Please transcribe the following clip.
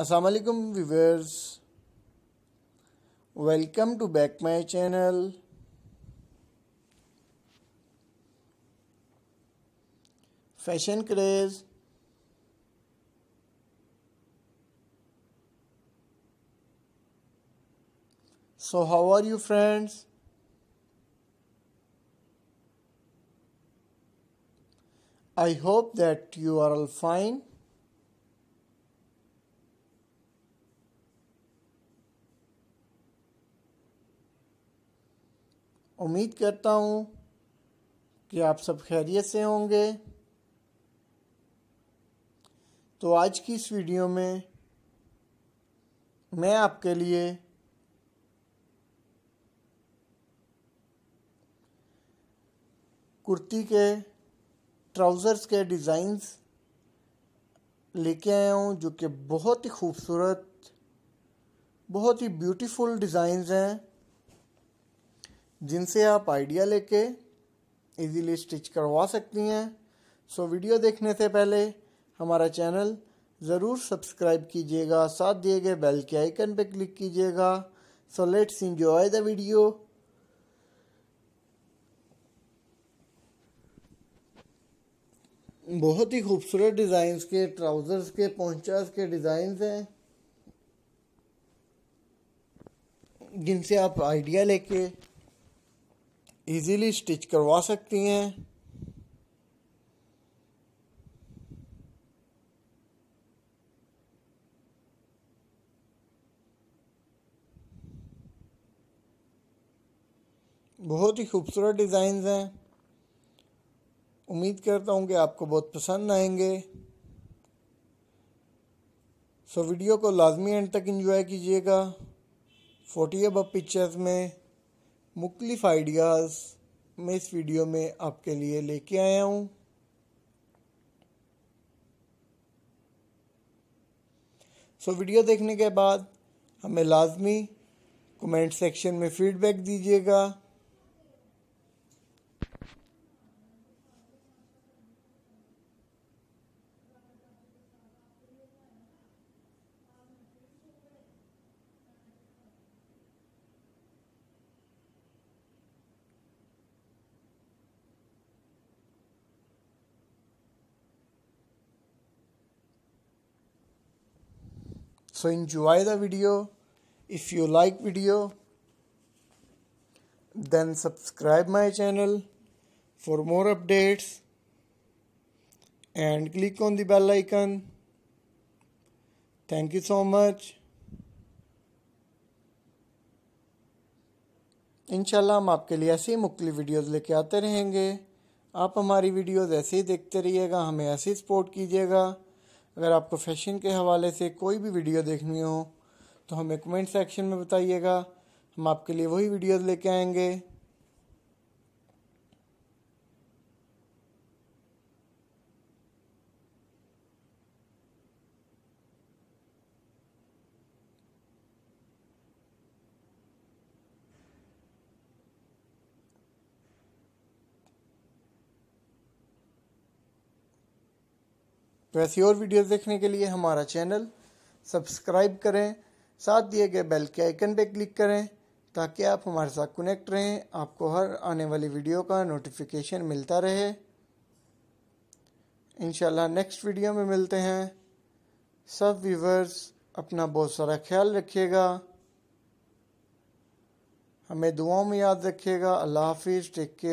Assalamualaikum viewers welcome to back my channel fashion craze so how are you friends I hope that you are all fine उम्मीद करता हूँ कि आप सब खैरियत से होंगे तो आज की इस वीडियो में मैं आपके लिए कुर्ती के ट्राउज़र्स के डिज़ाइंस लेके आया हूँ जो कि बहुत ही खूबसूरत बहुत ही ब्यूटीफुल डिज़ाइंस हैं जिनसे आप आइडिया लेके इजीली स्टिच करवा सकती हैं सो वीडियो देखने से पहले हमारा चैनल ज़रूर सब्सक्राइब कीजिएगा साथ दिए गए बेल के आइकन पर क्लिक कीजिएगा so let's enjoy the video बहुत ही खूबसूरत डिज़ाइंस के ट्राउज़र्स के पहुंचास के डिज़ाइंस हैं जिनसे आप आइडिया लेके इजीली स्टिच करवा सकती हैं बहुत ही खूबसूरत डिज़ाइंस हैं उम्मीद करता हूँ कि आपको बहुत पसंद आएंगे सो वीडियो को लाजमी एंड तक इन्जॉय कीजिएगा फोटी अब पिक्चर्स में मुख्तलिफ आइडियाज़ मैं इस वीडियो में आपके लिए लेके आया हूँ सो so, वीडियो देखने के बाद हमें लाजमी कमेंट सेक्शन में फ़ीडबैक दीजिएगा so enjoy the video if you like video then subscribe my channel for more updates and click on the bell icon thank you so much इंशाल्लाह हम आपके लिए ऐसे ही मुख्तलि वीडियोस लेके आते रहेंगे आप हमारी वीडियोस ऐसे ही देखते रहिएगा हमें ऐसे ही सपोर्ट कीजिएगा अगर आपको फैशन के हवाले से कोई भी वीडियो देखनी हो तो हमें कमेंट सेक्शन में बताइएगा हम आपके लिए वही वीडियोस लेके आएंगे तो ऐसी और वीडियोस देखने के लिए हमारा चैनल सब्सक्राइब करें साथ दिए गए बेल के आइकन पर क्लिक करें ताकि आप हमारे साथ कनेक्ट रहें आपको हर आने वाली वीडियो का नोटिफिकेशन मिलता रहे इंशाल्लाह नेक्स्ट वीडियो में मिलते हैं सब व्यूवर्स अपना बहुत सारा ख्याल रखिएगा हमें दुआओं में याद रखिएगा अल्लाह हाफिज़ टेक केयर